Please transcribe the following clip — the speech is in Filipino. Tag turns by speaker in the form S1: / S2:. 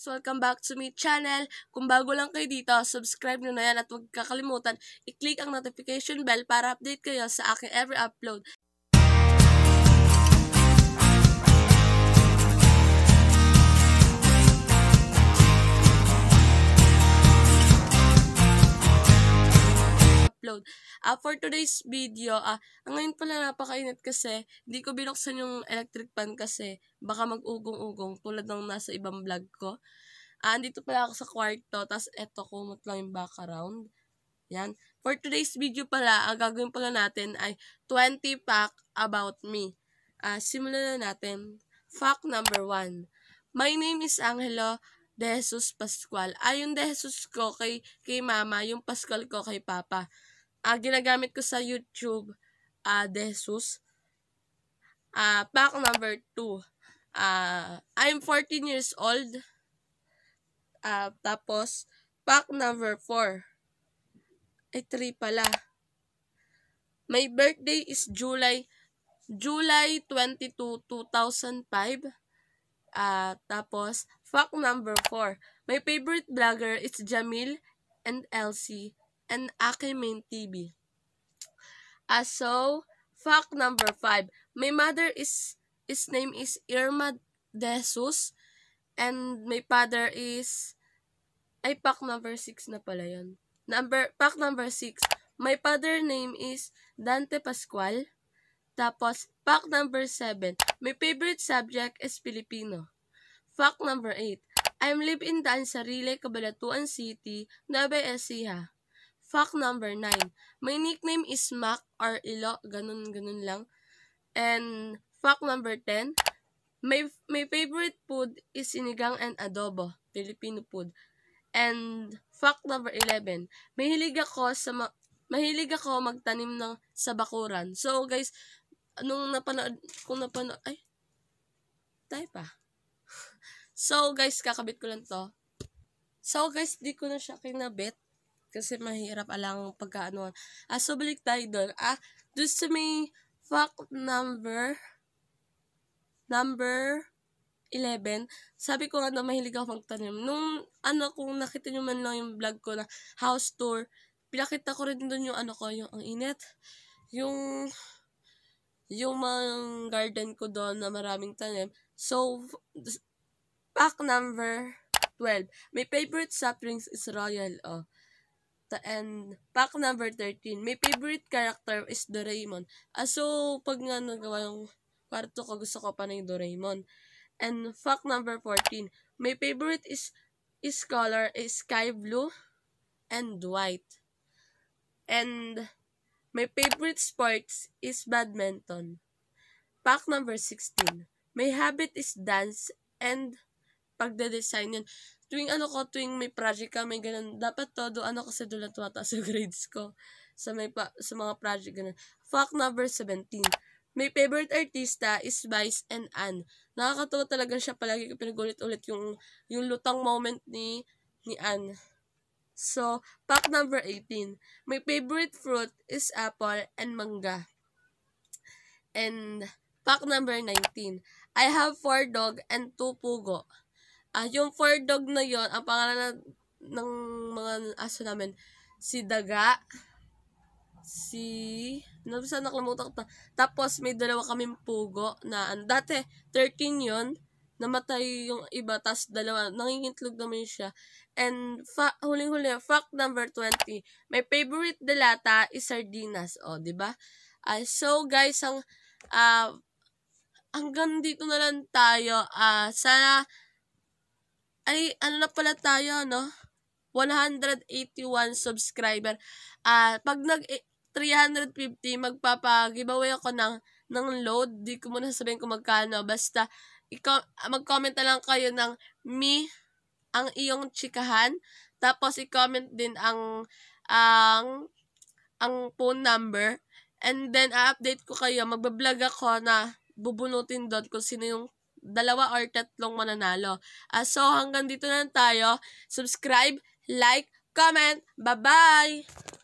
S1: guys! Welcome back to my channel. Kung bago lang kayo dito, subscribe nyo na yan at huwag kakalimutan i-click ang notification bell para update kayo sa aking every upload. upload. Uh, for today's video, ah, uh, ngayon pala napakainit kasi, hindi ko binuksan yung electric pan kasi baka mag-ugong-ugong tulad ng nasa ibang vlog ko. Ah, uh, andito pala ako sa kwarto, tapos eto kumot lang yung background. Yan. For today's video pala, ang gagawin pala natin ay 20 pack about me. Uh, simulan na natin. Fact number 1. My name is Angelo De Jesus Pascual. Ay, yung De Jesus ko kay, kay mama, yung Pascual ko kay papa uh, ginagamit ko sa YouTube, uh, ah, Desus. Uh, ah, pack number 2. Uh, I'm 14 years old. Uh, tapos, pack number 4. Ay, 3 pala. My birthday is July July 22, 2005. Uh, tapos, fact number 4. My favorite vlogger is Jamil and Elsie and aking main TV. Uh, ah, so, fact number five. My mother is, his name is Irma De Jesus and my father is, ay fact number six na pala yun. Number, fact number six. My father name is Dante Pascual. Tapos, fact number 7, my favorite subject is Filipino. Fact number 8, I'm live in Dan Sarile, Kabalatuan City, Nueva Ecija. Fact number 9. My nickname is Mac or Ilo. Ganun, ganun lang. And fact number 10. My, my favorite food is sinigang and adobo. Filipino food. And fact number 11. Mahilig ako sa ma- mahilig ako magtanim ng sa bakuran. So guys, nung napanood, kung napanood, ay, tayo pa. so guys, kakabit ko lang to. So guys, di ko na siya kinabit. Kasi mahirap alang pagkaano. Ah, so balik tayo doon. Ah, doon sa may fact number, number 11, sabi ko ano, mahilig ako magtanim. Nung ano, kung nakita nyo man lang yung vlog ko na house tour, pinakita ko rin doon yung ano ko, yung ang init, yung yung mga garden ko doon na maraming tanim. So, pack number 12. My favorite saplings is royal. Oh and pack number 13. My favorite character is Doraemon. Ah, so, pag nga nagawa yung kwarto ko, gusto ko pa na yung Doraemon. And fact number 14. My favorite is is color is sky blue and white. And my favorite sports is badminton. Pack number 16. My habit is dance and pagde-design yun tuwing ano ko, tuwing may project ka, may ganun, dapat todo, ano kasi doon tumata sa grades ko, sa, may pa, sa mga project, ganun. Fact number 17. My favorite artista is Vice and Ann. Nakakatawa talaga siya palagi ko pinagulit-ulit yung, yung lutang moment ni, ni Ann. So, pack number 18. My favorite fruit is apple and mangga. And pack number 19. I have four dog and two pugo. At ah, yung four dog na yon ang pangalan ng mga aso namin, si Daga, si... Ano sa nakalimutan ta. Tapos, may dalawa kaming pugo na... Ano, dati, 13 yon Namatay yung iba, tas dalawa. Nangingitlog naman siya. And, fa- huling-huli, fact number 20. My favorite delata is sardinas. O, oh, di ba? Uh, so, guys, ang... Uh, hanggang dito na lang tayo. Uh, sana ay ano na pala tayo, no? 181 subscriber. at uh, pag nag 350, eh, magpapag-giveaway ako ng, ng load. Di ko muna sabihin kung magkano. Basta, ah, mag-comment na lang kayo ng me, ang iyong chikahan. Tapos, i-comment din ang, ang, ang phone number. And then, a-update ko kayo. Magbablog ako na bubunutin doon kung sino yung dalawa or tatlong mananalo. Uh, so, hanggang dito na tayo. Subscribe, like, comment. Bye-bye!